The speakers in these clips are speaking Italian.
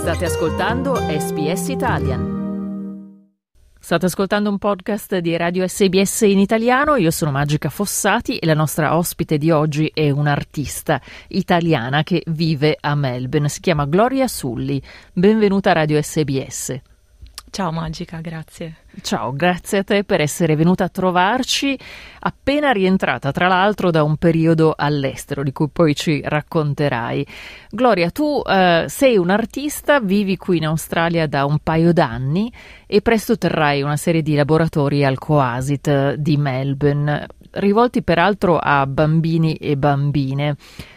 State ascoltando SBS Italian. State ascoltando un podcast di Radio SBS in italiano, io sono Magica Fossati e la nostra ospite di oggi è un'artista italiana che vive a Melbourne, si chiama Gloria Sulli. Benvenuta a Radio SBS. Ciao Magica, grazie. Ciao, grazie a te per essere venuta a trovarci appena rientrata, tra l'altro, da un periodo all'estero, di cui poi ci racconterai. Gloria, tu eh, sei un artista, vivi qui in Australia da un paio d'anni e presto terrai una serie di laboratori al Coasit eh, di Melbourne, rivolti peraltro a bambini e bambine.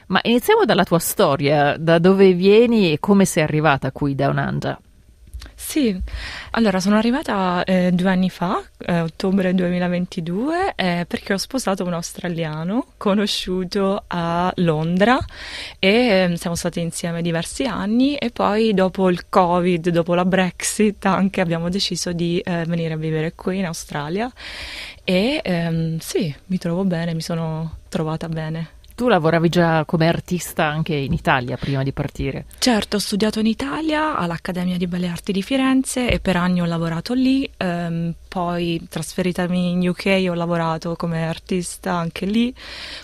Ma iniziamo dalla tua storia, da dove vieni e come sei arrivata qui da Unanda. Sì, allora sono arrivata eh, due anni fa, eh, ottobre 2022, eh, perché ho sposato un australiano conosciuto a Londra e ehm, siamo stati insieme diversi anni e poi dopo il Covid, dopo la Brexit anche abbiamo deciso di eh, venire a vivere qui in Australia e ehm, sì, mi trovo bene, mi sono trovata bene. Tu lavoravi già come artista anche in Italia prima di partire? Certo, ho studiato in Italia all'Accademia di Belle Arti di Firenze e per anni ho lavorato lì, ehm, poi trasferitami in UK ho lavorato come artista anche lì,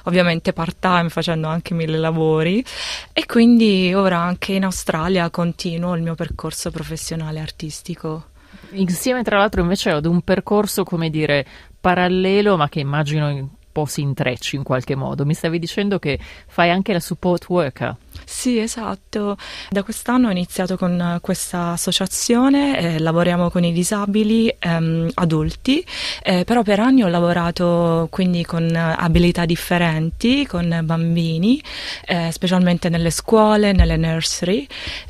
ovviamente part time facendo anche mille lavori e quindi ora anche in Australia continuo il mio percorso professionale artistico. Insieme tra l'altro invece ad un percorso, come dire, parallelo ma che immagino si intrecci in qualche modo. Mi stavi dicendo che fai anche la support worker. Sì, esatto. Da quest'anno ho iniziato con questa associazione, eh, lavoriamo con i disabili ehm, adulti, eh, però per anni ho lavorato quindi con abilità differenti, con bambini, eh, specialmente nelle scuole, nelle nursery.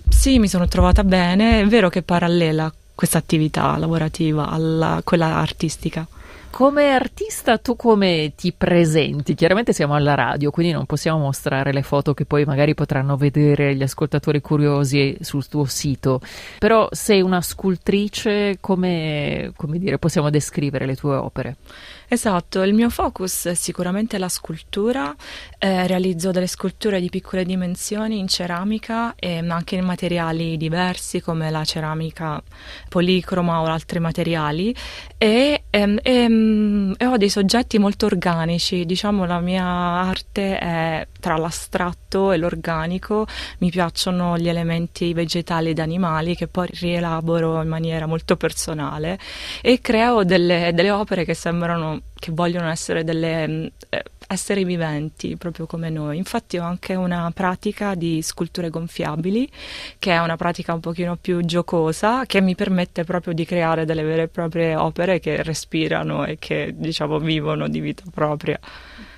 Sì, mi sono trovata bene, è vero che è parallela questa attività lavorativa a quella artistica. Come artista tu come ti presenti? Chiaramente siamo alla radio, quindi non possiamo mostrare le foto che poi magari potranno vedere gli ascoltatori curiosi sul tuo sito, però sei una scultrice, come, come dire, possiamo descrivere le tue opere? Esatto, il mio focus è sicuramente la scultura, eh, realizzo delle sculture di piccole dimensioni in ceramica e anche in materiali diversi come la ceramica policroma o altri materiali e, ehm, ehm, e ho dei soggetti molto organici, diciamo la mia arte è tra l'astratto e l'organico, mi piacciono gli elementi vegetali ed animali che poi rielaboro in maniera molto personale e creo delle, delle opere che sembrano che vogliono essere delle eh, esseri viventi, proprio come noi. Infatti ho anche una pratica di sculture gonfiabili, che è una pratica un pochino più giocosa, che mi permette proprio di creare delle vere e proprie opere che respirano e che, diciamo, vivono di vita propria.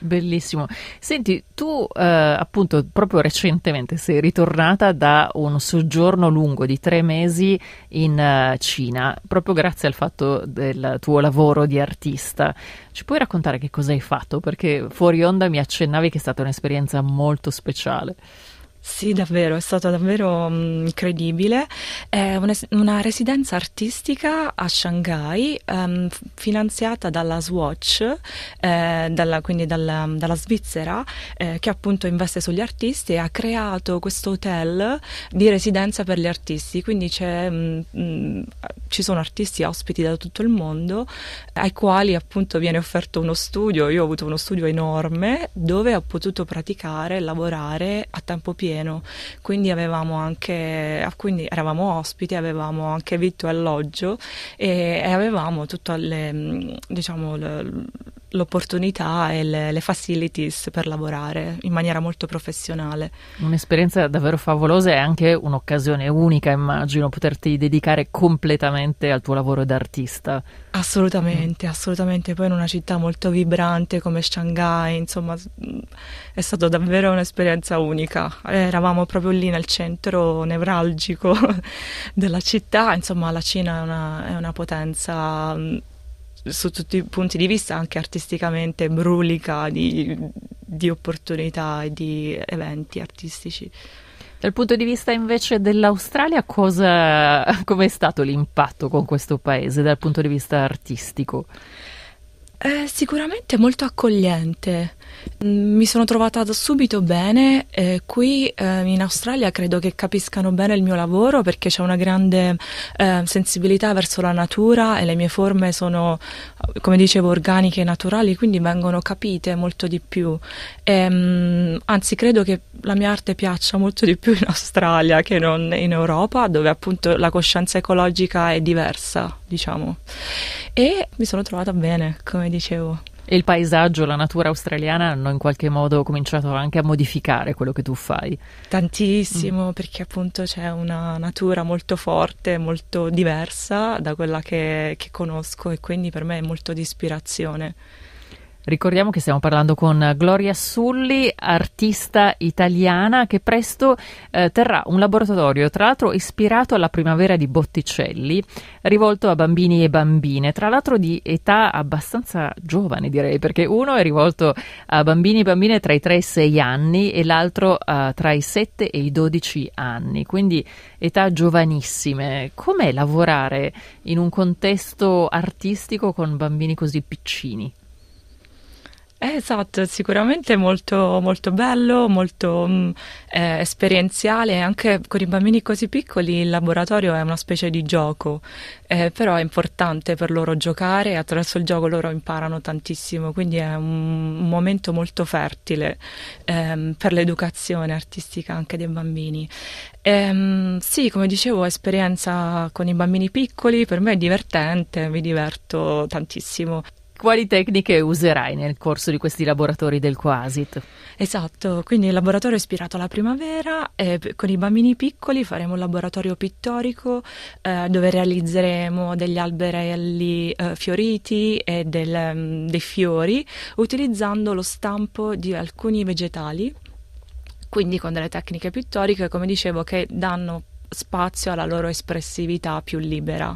Bellissimo. Senti, tu eh, appunto proprio recentemente sei ritornata da un soggiorno lungo di tre mesi in uh, Cina, proprio grazie al fatto del tuo lavoro di artista. Ci puoi raccontare che cosa hai fatto? Perché fuori onda mi accennavi che è stata un'esperienza molto speciale. Sì, davvero, è stato davvero mh, mm, incredibile. È una, una, residenza artistica a Shanghai, um, finanziata dalla Swatch, eh, dalla, quindi dalla, dalla Svizzera, eh, che appunto investe sugli artisti e ha creato questo hotel di residenza per gli artisti. Quindi mh, mh, mm, mm, ci sono artisti ospiti da tutto il mondo, ai quali appunto viene offerto uno studio. Io ho avuto uno studio enorme dove ho potuto praticare, e lavorare a tempo pieno pieno, quindi, anche, ah, quindi eravamo ospiti, avevamo anche vitto e alloggio e, e avevamo tutto le, mm, diciamo, le, l'opportunità e le, le, facilities per lavorare in maniera molto professionale. Un'esperienza davvero favolosa e anche un'occasione unica, immagino, poterti dedicare completamente al tuo lavoro da artista. Assolutamente, mm. assolutamente. Poi in una città molto vibrante come Shanghai, insomma, è stata davvero un'esperienza unica. Eravamo proprio lì nel centro nevralgico della città, insomma, la Cina è una, è una potenza mm, su tutti i punti di vista, anche artisticamente, brulica di, di opportunità e di eventi artistici. Dal punto di vista invece dell'Australia, cosa, com'è stato l'impatto con questo paese dal punto di vista artistico? È eh, sicuramente molto accogliente, Mm, mi sono trovata subito bene eh, qui eh, in Australia, credo che capiscano bene il mio lavoro perché c'è una grande eh, sensibilità verso la natura e le mie forme sono, come dicevo, organiche e naturali, quindi vengono capite molto di più. E, ehm, mh, anzi, credo che la mia arte piaccia molto di più in Australia che non in Europa, dove appunto la coscienza ecologica è diversa, diciamo. E mi sono trovata bene, come dicevo. E il paesaggio, la natura australiana hanno in qualche modo cominciato anche a modificare quello che tu fai. Tantissimo, mm. perché appunto c'è una natura molto forte, molto diversa da quella che, che conosco e quindi per me è molto di ispirazione. Ricordiamo che stiamo parlando con Gloria Sulli, artista italiana che presto eh, terrà un laboratorio, tra l'altro ispirato alla primavera di Botticelli, rivolto a bambini e bambine, tra l'altro di età abbastanza giovane direi, perché uno è rivolto a bambini e bambine tra i 3 e i 6 anni e l'altro eh, tra i 7 e i 12 anni, quindi età giovanissime. Com'è lavorare in un contesto artistico con bambini così piccini? Eh, esatto, sicuramente molto, molto bello, molto mm, eh, esperienziale, anche con i bambini così piccoli il laboratorio è una specie di gioco, eh, però è importante per loro giocare e attraverso il gioco loro imparano tantissimo, quindi è un, un momento molto fertile ehm, per l'educazione artistica anche dei bambini. Ehm, sì, come dicevo, esperienza con i bambini piccoli, per me è divertente, mi diverto tantissimo quali tecniche userai nel corso di questi laboratori del Quasit? Esatto, quindi il laboratorio è ispirato alla primavera e con i bambini piccoli faremo un laboratorio pittorico eh, dove realizzeremo degli alberelli eh, fioriti e del, um, dei fiori utilizzando lo stampo di alcuni vegetali, quindi con delle tecniche pittoriche come dicevo che danno spazio alla loro espressività più libera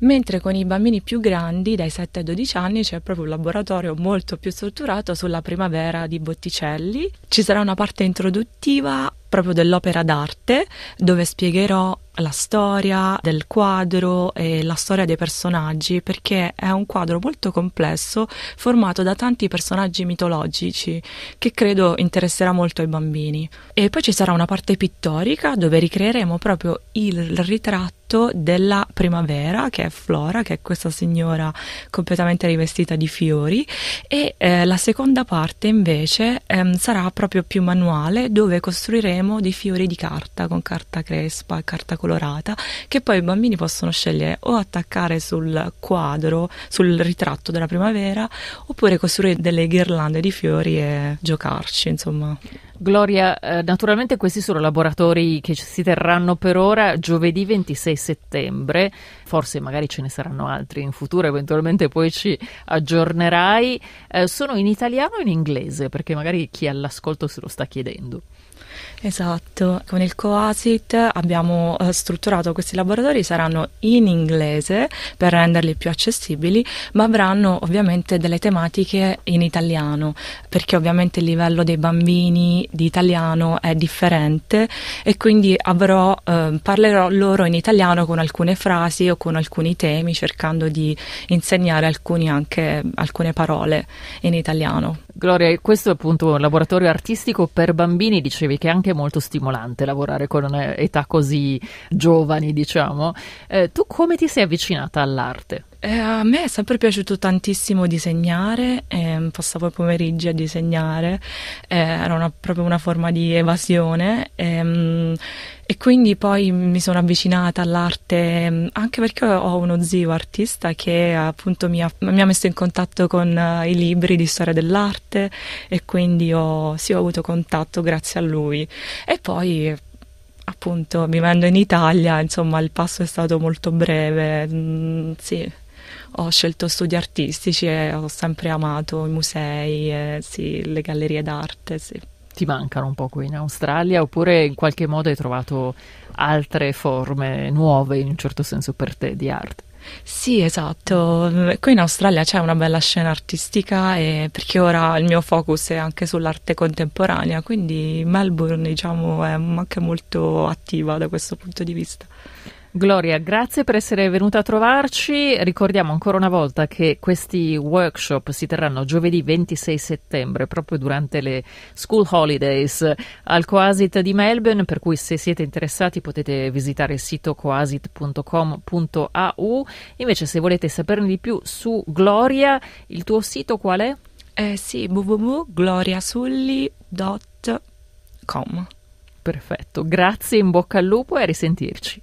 mentre con i bambini più grandi, dai 7 ai 12 anni, c'è proprio un laboratorio molto più strutturato sulla primavera di Botticelli. Ci sarà una parte introduttiva proprio dell'opera d'arte dove spiegherò la storia del quadro e la storia dei personaggi perché è un quadro molto complesso formato da tanti personaggi mitologici che credo interesserà molto ai bambini. E poi ci sarà una parte pittorica dove ricreeremo proprio il ritratto ritratto della primavera, che è Flora, che è questa signora completamente rivestita di fiori, e eh, la seconda parte invece ehm, sarà proprio più manuale, dove costruiremo dei fiori di carta con carta crespa e carta colorata, che poi i bambini possono scegliere o attaccare sul quadro, sul ritratto della primavera, oppure costruire delle ghirlande di fiori e giocarci, insomma. Gloria, eh, naturalmente questi sono laboratori che si terranno per ora giovedì 26 settembre, forse magari ce ne saranno altri in futuro, eventualmente poi ci aggiornerai. Eh, sono in italiano o in inglese? Perché magari chi all'ascolto se lo sta chiedendo. Esatto, con il Coasit abbiamo eh, strutturato questi laboratori, saranno in inglese per renderli più accessibili, ma avranno ovviamente delle tematiche in italiano, perché ovviamente il livello dei bambini di italiano è differente e quindi avrò, eh, parlerò loro in italiano con alcune frasi o con alcuni temi, cercando di insegnare anche, alcune parole in italiano. Gloria, questo è appunto un laboratorio artistico per bambini, dicevi che anche anche molto stimolante lavorare con un'età così giovani, diciamo. Eh, tu come ti sei avvicinata all'arte? Eh, a me è sempre piaciuto tantissimo disegnare, eh, passavo i pomeriggi a disegnare, eh, era una, proprio una forma di evasione ehm, e quindi poi mi sono avvicinata all'arte ehm, anche perché ho uno zio artista che appunto mi ha, mi ha messo in contatto con uh, i libri di storia dell'arte e quindi ho, sì, ho avuto contatto grazie a lui. E poi appunto vivendo in Italia, insomma, il passo è stato molto breve. Mm, sì ho scelto studi artistici e ho sempre amato i musei e sì, le gallerie d'arte. Sì. Ti mancano un po' qui in Australia oppure in qualche modo hai trovato altre forme nuove in un certo senso per te di arte? Sì, esatto. Qui in Australia c'è una bella scena artistica e perché ora il mio focus è anche sull'arte contemporanea, quindi Melbourne diciamo, è anche molto attiva da questo punto di vista. Gloria, grazie per essere venuta a trovarci. Ricordiamo ancora una volta che questi workshop si terranno giovedì 26 settembre, proprio durante le school holidays al Coasit di Melbourne, per cui se siete interessati potete visitare il sito coasit.com.au. Invece se volete saperne di più su Gloria, il tuo sito qual è? Eh sì, www.gloriasulli.com. Perfetto, grazie, in bocca al lupo e a risentirci